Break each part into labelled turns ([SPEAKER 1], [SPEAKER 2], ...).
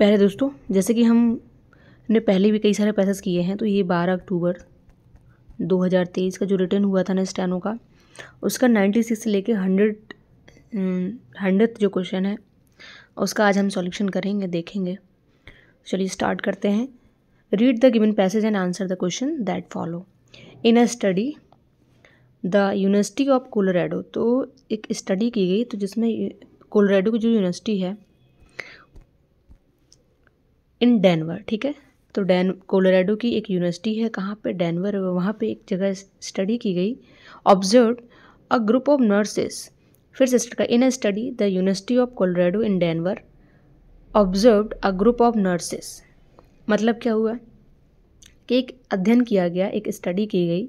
[SPEAKER 1] प्यारे दोस्तों जैसे कि हमने पहले भी कई सारे पैसेज किए हैं तो ये बारह अक्टूबर 2023 का जो रिटर्न हुआ था ना स्टैनो का उसका 96 से लेके 100 हंड्रेड जो क्वेश्चन है उसका आज हम सॉल्यूशन करेंगे देखेंगे चलिए स्टार्ट करते हैं read the given passage and answer the question that follow in a study the university of Colorado तो एक स्टडी की गई तो जिसमें कोलोराडो की जो यूनिवर्सिटी है इन डेनवर ठीक है तो डैन कोलोराडो की एक यूनिवर्सिटी है कहाँ पे डेनवर वहाँ पे एक जगह स्टडी की गई observe a group of nurses फिर से in a study the university of Colorado in Denver observe a group of nurses मतलब क्या हुआ कि एक अध्ययन किया गया एक स्टडी की गई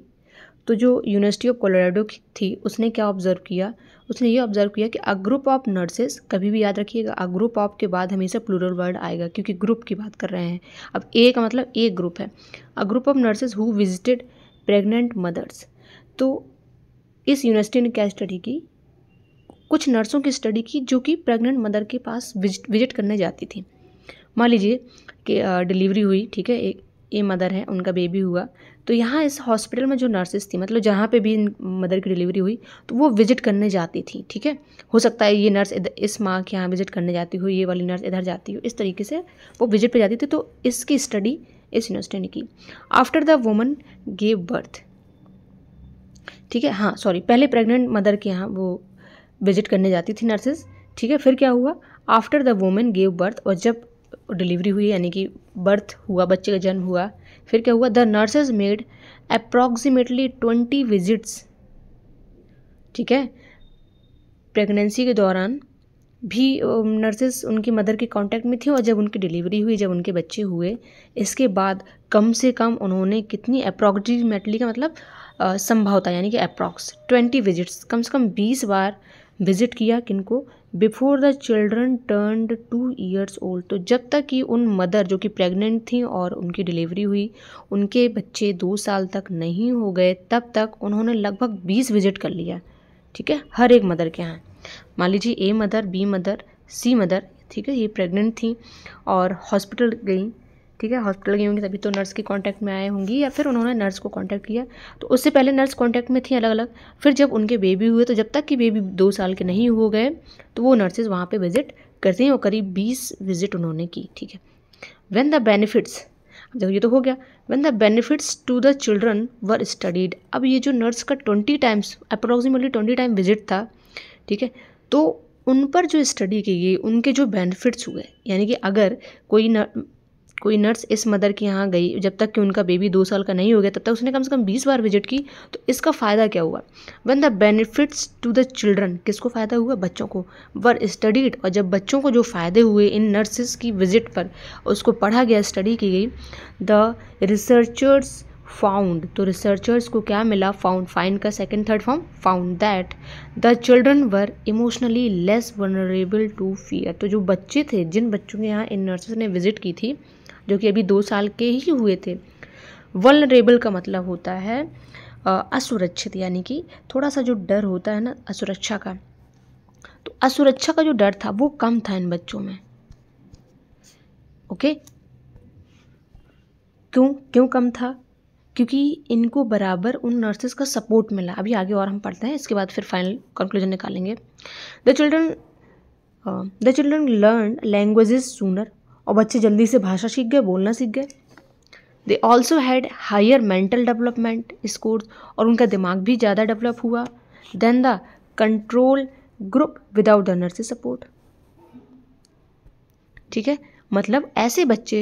[SPEAKER 1] तो जो यूनिवर्सिटी ऑफ कोलोराडो थी उसने क्या ऑब्ज़र्व किया उसने ये ऑब्ज़र्व किया कि अ ग्रुप ऑफ नर्सेज कभी भी याद रखिएगा अ ग्रुप ऑफ के बाद हमेशा प्लूरल वर्ड आएगा क्योंकि ग्रुप की बात कर रहे हैं अब ए का मतलब एक ग्रुप है a group of nurses who visited pregnant mothers तो इस यूनिवर्सिटी ने क्या स्टडी की कुछ नर्सों की स्टडी की जो कि प्रेग्नेंट मदर के पास विजिट विजिट करने जाती थी मान लीजिए कि डिलीवरी हुई ठीक है एक ए मदर है उनका बेबी हुआ तो यहाँ इस हॉस्पिटल में जो नर्सेस थी मतलब जहाँ पे भी मदर की डिलीवरी हुई तो वो विजिट करने जाती थी ठीक है हो सकता है ये नर्स इस माँ के यहाँ विजिट करने जाती हो ये वाली नर्स इधर जाती हो इस तरीके से वो विजिट पर जाती थी तो इसकी स्टडी इस यूनिवर्सिटी ने की after the woman gave birth ठीक है हाँ सॉरी पहले प्रेग्नेंट मदर के यहाँ वो विजिट करने जाती थी नर्सेज ठीक है फिर क्या हुआ after the women gave birth और जब डिलीवरी हुई यानी कि बर्थ हुआ बच्चे का जन्म हुआ फिर क्या हुआ the nurses made approximately twenty visits ठीक है प्रेगनेंसी के दौरान भी नर्सेस um, उनकी मदर के कांटेक्ट में थी और जब उनकी डिलीवरी हुई जब उनके बच्चे हुए इसके बाद कम से कम उन्होंने कितनी अप्रॉक्सीमेटली का मतलब uh, संभवता यानी कि अप्रॉक्स ट्वेंटी विजिट्स कम से कम बीस बार विजिट किया किनको before the children turned two years old तो जब तक कि उन मदर जो कि प्रेग्नेंट थी और उनकी डिलीवरी हुई उनके बच्चे दो साल तक नहीं हो गए तब तक उन्होंने लगभग बीस विजिट कर लिया ठीक है हर एक मदर के यहाँ मान लीजिए A mother B mother C mother ठीक है ये प्रेग्नेंट थी और हॉस्पिटल गई ठीक है हॉस्पिटल गई होंगी तभी तो नर्स की कांटेक्ट में आए होंगी या फिर उन्होंने नर्स को कांटेक्ट किया तो उससे पहले नर्स कांटेक्ट में थी अलग अलग फिर जब उनके बेबी हुए तो जब तक कि बेबी दो साल के नहीं हो गए तो वो नर्सेज वहाँ पर विज़िट करती हैं और करीब बीस विज़िट उन्होंने की ठीक है वेन द बेनिफिट्स देखो ये तो हो गया when the benefits to the children were studied अब ये जो नर्स का twenty times approximately twenty time visit था ठीक है तो उन पर जो स्टडी की गई उनके जो बेनिफिट्स हुए यानी कि अगर कोई कोई नर्स इस मदर के यहाँ गई जब तक कि उनका बेबी दो साल का नहीं हो गया तब तक उसने कम से कम बीस बार विजिट की तो इसका फ़ायदा क्या हुआ when the benefits to the children किसको फ़ायदा हुआ बच्चों को वर स्टडीड और जब बच्चों को जो फ़ायदे हुए इन नर्सिस की विजिट पर उसको पढ़ा गया स्टडी की गई द रिसर्चर्स फाउंड तो रिसर्चर्स को क्या मिला फाउंड फाइंड का second third form found that the children were emotionally less vulnerable to fear तो जो बच्चे थे जिन बच्चों के यहाँ इन नर्सेज ने विजिट की थी जो कि अभी दो साल के ही हुए थे वलरेबल का मतलब होता है असुरक्षित यानी कि थोड़ा सा जो डर होता है ना असुरक्षा का तो असुरक्षा का जो डर था वो कम था इन बच्चों में ओके क्यों क्यों कम था क्योंकि इनको बराबर उन नर्सेज का सपोर्ट मिला अभी आगे और हम पढ़ते हैं इसके बाद फिर फाइनल कंक्लूजन निकालेंगे the children the children learn languages sooner और बच्चे जल्दी से भाषा सीख गए बोलना सीख गए they also had higher mental development score और उनका दिमाग भी ज़्यादा डेवलप हुआ than the control group without the nurses support ठीक है मतलब ऐसे बच्चे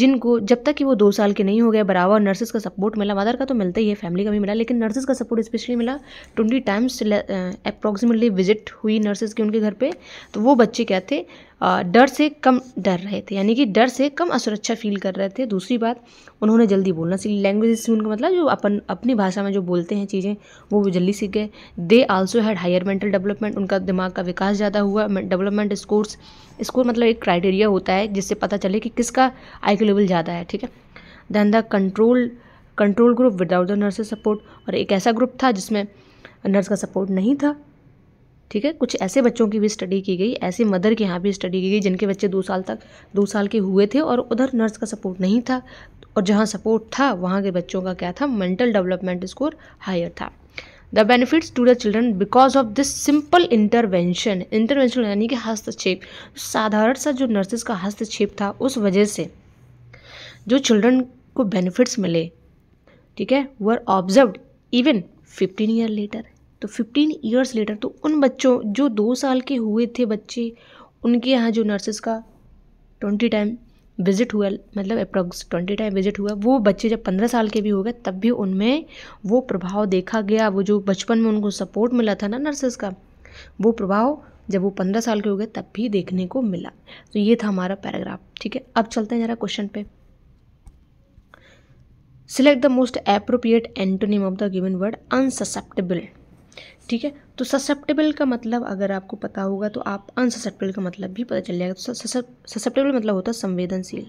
[SPEAKER 1] जिनको जब तक कि वो दो साल के नहीं हो गए बराबर नर्सेज का सपोर्ट मिला मदर का तो मिलता ही है फैमिली का भी मिला लेकिन नर्सेज का सपोर्ट स्पेशली मिला ट्वेंटी टाइम्स अप्रॉक्सीमेटली विजिट हुई नर्सेज की उनके घर पे तो वो बच्चे क्या थे डर से कम डर रहे थे यानी कि डर से कम असुरक्षा फील कर रहे थे दूसरी बात उन्होंने जल्दी बोलना सीख लैंग्वेज से उनका मतलब जो अपन अपनी भाषा में जो बोलते हैं चीज़ें वो जल्दी सीख गए they also had higher mental development उनका दिमाग का विकास ज़्यादा हुआ डेवलपमेंट स्कोर्स स्कोर मतलब एक क्राइटेरिया होता है जिससे पता चले कि किसका आई लेवल ज़्यादा है ठीक है than the control control group without the nurses support और एक ऐसा ग्रुप था जिसमें नर्स का सपोर्ट नहीं था ठीक है कुछ ऐसे बच्चों की भी स्टडी की गई ऐसे मदर के यहाँ भी स्टडी की गई जिनके बच्चे दो साल तक दो साल के हुए थे और उधर नर्स का सपोर्ट नहीं था और जहाँ सपोर्ट था वहाँ के बच्चों का क्या था मेंटल डेवलपमेंट स्कोर हायर था the benefits to the children because of this simple intervention intervention यानी कि हस्तक्षेप साधारण सा जो नर्सेज का हस्तक्षेप था उस वजह से जो चिल्ड्रन को बेनिफिट्स मिले ठीक है were observe even fifteen year later तो फिफ्टीन ईयर्स लेटर तो उन बच्चों जो दो साल के हुए थे बच्चे उनके यहाँ जो नर्सेज का ट्वेंटी टाइम विजिट हुआ मतलब अप्रॉक्स ट्वेंटी टाइम विजिट हुआ वो बच्चे जब पंद्रह साल के भी हो गए तब भी उनमें वो प्रभाव देखा गया वो जो बचपन में उनको सपोर्ट मिला था ना नर्सेज का वो प्रभाव जब वो पंद्रह साल के हो गए तब भी देखने को मिला तो ये था हमारा पैराग्राफ ठीक है अब चलते हैं जरा क्वेश्चन पे select the most appropriate antonym of the given word susceptible ठीक है तो ससेप्टेबल का मतलब अगर आपको पता होगा तो आप अनससेप्टेबल का मतलब भी पता चल जाएगा तो ससेप्टेबल मतलब होता है संवेदनशील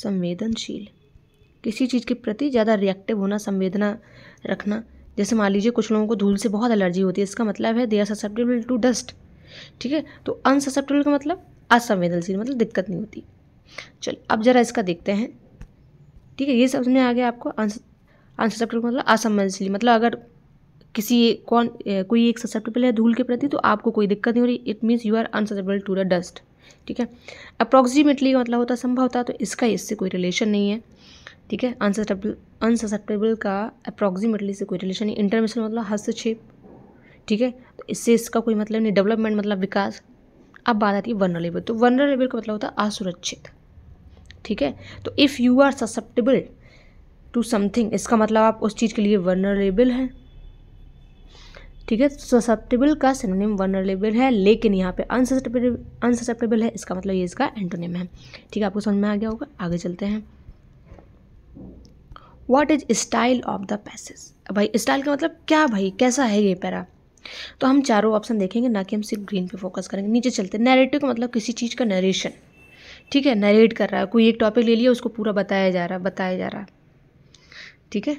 [SPEAKER 1] संवेदनशील किसी चीज़ के प्रति ज़्यादा रिएक्टिव होना संवेदना रखना जैसे मान लीजिए कुछ लोगों को धूल से बहुत एलर्जी होती है इसका मतलब है they are susceptible to dust ठीक है तो अनससेप्टेबल का मतलब असंवेदनशील मतलब दिक्कत नहीं होती चल अब ज़रा इसका देखते हैं ठीक है ये समझ में आ गया आपको अनससेप्टेबल मतलब असंवेदनशील मतलब अगर किसी कौन कोई एक ससेप्टेबल है धूल के प्रति तो आपको कोई दिक्कत नहीं हो रही it means you are susceptible to the dust ठीक है अप्रॉक्सीमेटली मतलब होता संभव होता तो इसका इससे कोई रिलेशन नहीं है ठीक है अनससेप्टेबल अनसेप्टेबल का अप्रॉक्सीमेटली से कोई रिलेशन नहीं इंटरमेशन मतलब हस्तक्षेप ठीक है तो इससे इसका कोई मतलब नहीं डेवलपमेंट मतलब विकास अब बात आती है वनरलेबल तो वनरलेबल का मतलब होता है असुरक्षित ठीक है तो if you are susceptible to something इसका मतलब आप उस चीज़ के लिए वनरलेबल हैं ठीक है ससेप्टेबल का सिनोनिम वनरेबल है लेकिन यहाँ पे अनसेप्टेबल अनससेप्टेबल है इसका मतलब ये इसका एंटोनिम है ठीक है आपको समझ में आ गया होगा आगे चलते हैं what is style of the passage भाई स्टाइल का मतलब क्या भाई कैसा है ये पैरा तो हम चारों ऑप्शन देखेंगे ना कि हम सिर्फ ग्रीन पे फोकस करेंगे नीचे चलते हैं नैरेटिव का मतलब किसी चीज़ का नरेशन ठीक है नरेट कर रहा है कोई एक टॉपिक ले लिया उसको पूरा बताया जा रहा है बताया जा रहा है ठीक है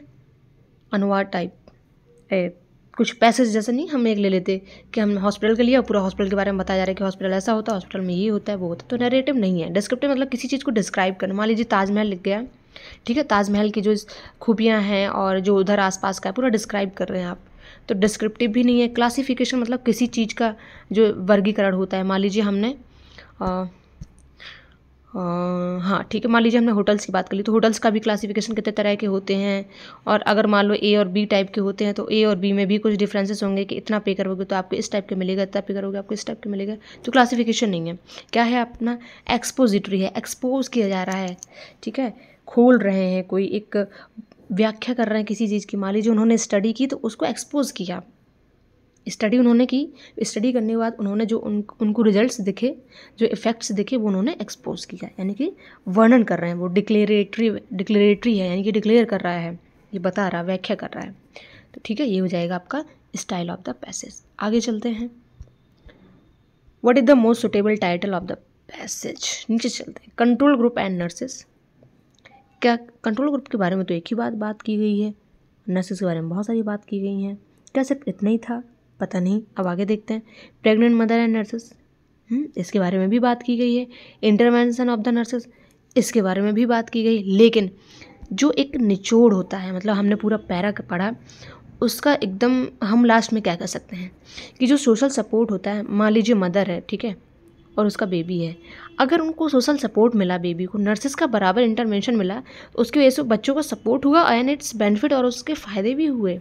[SPEAKER 1] अनुवाद टाइप कुछ पैसेज जैसे नहीं हम एक ले लेते कि हम हॉस्पिटल के लिए और पूरा हॉस्पिटल के बारे में बताया जा रहा है कि हॉस्पिटल ऐसा होता है हॉस्पिटल में ये होता है वो होता है तो नैरेटिव नहीं है डिस्क्रिप्टिव मतलब किसी चीज़ को डिस्क्राइब करना मान लीजिए ताजमहल लिख गया ठीक है ताजमहल की जो खूबियाँ हैं और जो उधर आसपास का है पूरा डिस्क्राइब कर रहे हैं आप तो डिस्क्रिप्टिव भी नहीं है क्लासिफिकेशन मतलब किसी चीज़ का जो वर्गीकरण होता है मान लीजिए हमने हाँ ठीक है मान लीजिए हमने होटल्स की बात कर ली तो होटल्स का भी क्लासिफिकेशन कितने तरह के होते हैं और अगर मान लो ए और बी टाइप के होते हैं तो ए और बी में भी कुछ डिफरेंसेस होंगे कि इतना पे करोगे तो आपको इस टाइप के मिलेगा इतना पे करोगे आपको इस टाइप के मिलेगा तो क्लासिफिकेशन नहीं है क्या है अपना एक्सपोजिटरी है एक्सपोज किया जा रहा है ठीक है खोल रहे हैं कोई एक व्याख्या कर रहे हैं किसी चीज़ की मान लीजिए उन्होंने स्टडी की तो उसको एक्सपोज किया स्टडी उन्होंने की स्टडी करने के बाद उन्होंने जो उन उनको रिजल्ट्स दिखे जो इफ़ेक्ट्स दिखे वो उन्होंने एक्सपोज किया यानी कि वर्णन कर रहे हैं वो डिक्लेरेटरी डिक्लेरेटरी है यानी कि डिक्लेयर कर रहा है ये बता रहा है व्याख्या कर रहा है तो ठीक है ये हो जाएगा आपका स्टाइल ऑफ द पैसेज आगे चलते हैं what is the most suitable title of the passage नीचे चलते हैं कंट्रोल ग्रुप एंड नर्सेस क्या कंट्रोल ग्रुप के बारे में तो एक ही बात बात की गई है नर्सेस के बारे में बहुत सारी बात की गई हैं क्या सिर्फ इतना ही था पता नहीं अब आगे देखते हैं प्रेग्नेंट मदर एंड नर्सेस इसके बारे में भी बात की गई है इंटरवेंशन ऑफ द नर्सेस इसके बारे में भी बात की गई लेकिन जो एक निचोड़ होता है मतलब हमने पूरा पैरा पढ़ा उसका एकदम हम लास्ट में क्या कर सकते हैं कि जो सोशल सपोर्ट होता है मान लीजिए मदर है ठीक है और उसका बेबी है अगर उनको सोशल सपोर्ट मिला बेबी को नर्सेस का बराबर इंटरवेंशन मिला उसकी वजह से बच्चों का सपोर्ट हुआ एंड इट्स बेनिफिट और उसके फ़ायदे भी हुए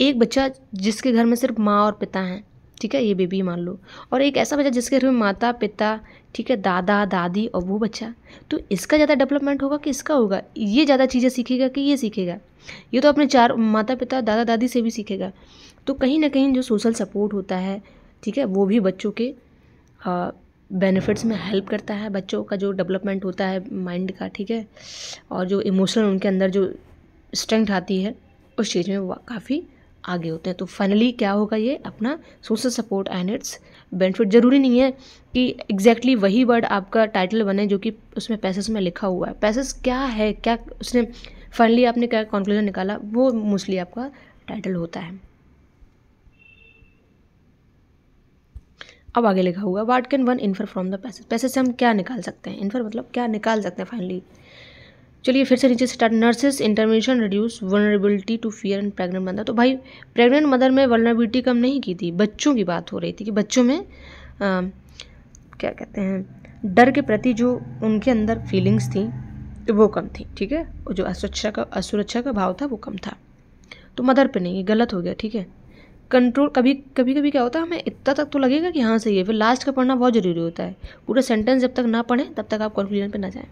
[SPEAKER 1] एक बच्चा जिसके घर में सिर्फ माँ और पिता हैं ठीक है ये बेबी मान लो और एक ऐसा बच्चा जिसके घर में माता पिता ठीक है दादा दादी और वो बच्चा तो इसका ज़्यादा डेवलपमेंट होगा कि इसका होगा ये ज़्यादा चीज़ें सीखेगा कि ये सीखेगा ये तो अपने चार माता पिता दादा दादी से भी सीखेगा तो कहीं ना कहीं जो सोशल सपोर्ट होता है ठीक है वो भी बच्चों के बेनिफिट्स में हेल्प करता है बच्चों का जो डेवलपमेंट होता है माइंड का ठीक है और जो इमोशनल उनके अंदर जो स्ट्रेंथ आती है उस चीज़ में काफ़ी आगे होते हैं तो फाइनली क्या होगा ये अपना social support and its benefit ज़रूरी नहीं है कि एग्जैक्टली exactly वही वर्ड आपका टाइटल बने जो कि उसमें पैसेस में लिखा हुआ है पैसेस क्या है क्या उसने फाइनली आपने क्या कंक्लूजन निकाला वो मोस्टली आपका टाइटल होता है अब आगे लिखा हुआ what can one infer from the passage पैसे से हम क्या निकाल सकते हैं इन्फर मतलब क्या निकाल सकते हैं फाइनली चलिए फिर से नीचे start nurses intervention reduce vulnerability to fear and pregnant mother तो भाई प्रेग्नेंट मदर में वनरेबिलिटी कम नहीं की थी बच्चों की बात हो रही थी कि बच्चों में आ, क्या कहते हैं डर के प्रति जो उनके अंदर फीलिंग्स थी वो कम थी ठीक है और जो असुरक्षा का असुरक्षा का भाव था वो कम था तो मदर पे नहीं गलत हो गया ठीक है कंट्रोल कभी कभी कभी क्या होता है हमें इतना तक तो लगेगा कि हाँ सही है फिर लास्ट का पढ़ना बहुत ज़रूरी होता है पूरा सेंटेंस जब तक ना पढ़ें तब तक आप कंक्लूजन पे ना जाएं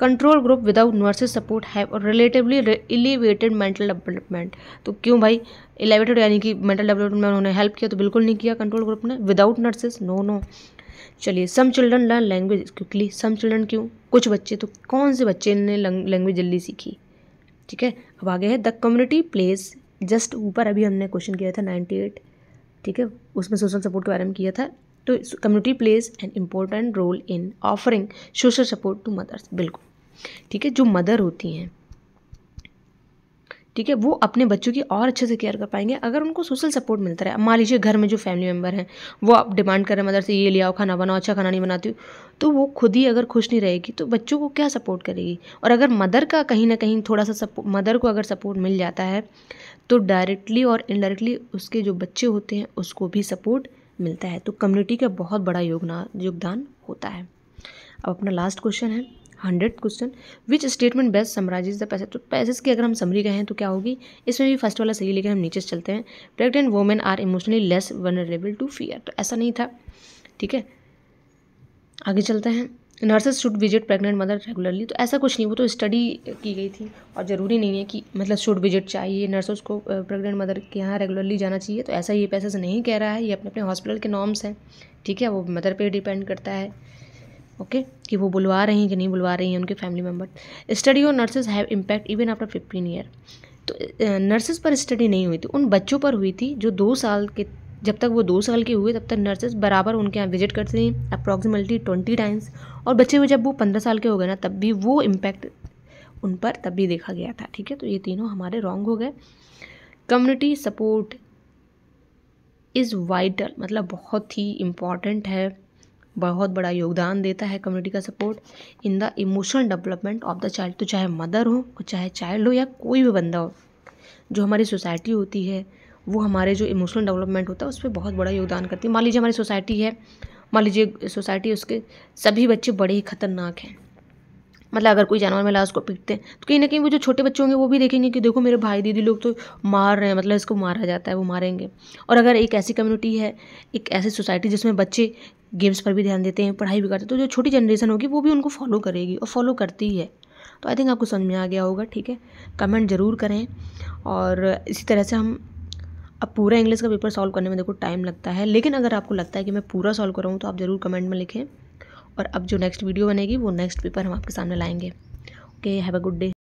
[SPEAKER 1] control group without nurses support have और रिलेटिवली एलिवेटेड मेंटल डेवलपमेंट तो क्यों भाई एलिवेटेड यानी कि मेंटल डेवलपमेंट में उन्होंने हेल्प किया तो बिल्कुल नहीं किया कंट्रोल ग्रुप ने विदाउट नर्सेज नो नो चलिए some children learn language quickly some children क्यों कुछ बच्चे तो कौन से बच्चे ने लैंग्वेज जल्दी सीखी ठीक है अब आगे है द कम्युनिटी प्लेस जस्ट ऊपर अभी हमने क्वेश्चन किया था नाइन्टी एट ठीक है उसमें सोशल सपोर्ट के बारे में किया था तो community plays an important role in offering social support to mothers बिल्कुल ठीक है जो मदर होती हैं ठीक है वो अपने बच्चों की और अच्छे से केयर कर पाएंगे अगर उनको सोशल सपोर्ट मिलता रहे मान लीजिए घर में जो फैमिली मेम्बर हैं वो आप डिमांड कर रहे हैं मदर से ये ले आओ खाना बनाओ अच्छा खाना नहीं बनाती तो वो खुद ही अगर खुश नहीं रहेगी तो बच्चों को क्या सपोर्ट करेगी और अगर मदर का कहीं ना कहीं थोड़ा सा मदर को अगर सपोर्ट मिल जाता है तो डायरेक्टली और इनडायरेक्टली उसके जो बच्चे होते हैं उसको भी सपोर्ट मिलता है तो कम्युनिटी का बहुत बड़ा योगना योगदान होता है अब अपना लास्ट क्वेश्चन है hundred question which statement best summarise the पैसे तो पैसेज की अगर हम समरी कहें तो क्या होगी इसमें भी फर्स्ट वाला सही लेकिन हम नीचे चलते हैं pregnant women are emotionally less vulnerable to fear तो ऐसा नहीं था ठीक है आगे चलते हैं nurses should visit pregnant mother regularly तो ऐसा कुछ नहीं वो तो स्टडी की गई थी और ज़रूरी नहीं है कि मतलब शुड विजिट चाहिए नर्सेज को प्रेगनेंट मदर के यहाँ रेगुलरली जाना चाहिए तो ऐसा ये पैसेज नहीं कह रहा है ये अपने अपने हॉस्पिटल के नॉर्म्स हैं ठीक है वो मदर पे डिपेंड करता है ओके कि वो बुलवा रही हैं कि नहीं बुलवा रही हैं उनके फैमिली मेम्बर स्टडी और nurses have impact even after fifteen year तो नर्सेज पर स्टडी नहीं हुई थी उन बच्चों पर हुई थी जो दो साल के जब तक वो दो साल के हुए तब तक नर्सेज बराबर उनके यहाँ विजिट करती थी अप्रॉक्सीमेटली ट्वेंटी टाइम्स और बच्चे हुए जब वो पंद्रह साल के हो गए ना तब भी वो इम्पैक्ट उन पर तब भी देखा गया था ठीक है तो ये तीनों हमारे रॉन्ग हो गए कम्युनिटी सपोर्ट इज़ वाइटल मतलब बहुत ही इम्पॉर्टेंट है बहुत बड़ा योगदान देता है कम्युनिटी का support in the emotional development of the child तो चाहे मदर हो चाहे चाइल्ड हो या कोई भी बंदा हो जो हमारी सोसाइटी होती है वो हमारे जो इमोशनल डेवलपमेंट होता है उस पर बहुत बड़ा योगदान करती है मान लीजिए हमारी सोसाइटी है मान लीजिए सोसाइटी उसके सभी बच्चे बड़े ही खतरनाक हैं मतलब अगर कोई जानवर मिला उसको पीटते हैं तो कहीं ना कहीं वो जो छोटे बच्चे होंगे वो भी देखेंगे कि देखो मेरे भाई दीदी लोग तो मार रहे हैं मतलब इसको मारा जाता है वो मारेंगे और अगर एक ऐसी कम्युनिटी है एक ऐसी सोसाइटी जिसमें बच्चे गेम्स पर भी ध्यान देते हैं पढ़ाई भी करते हैं तो जो छोटी जनरेशन होगी वो भी उनको फॉलो करेगी और फॉलो करती है तो आई थिंक आपको समझ में आ गया होगा ठीक है कमेंट ज़रूर करें और इसी तरह से हम अब पूरा इंग्लिश का पेपर सॉल्व करने में देखो टाइम लगता है लेकिन अगर आपको लगता है कि मैं पूरा सॉल्व कराऊँ तो आप ज़रूर कमेंट में लिखें और अब जो नेक्स्ट वीडियो बनेगी वो नेक्स्ट पेपर हम आपके सामने लाएंगे okay have a good day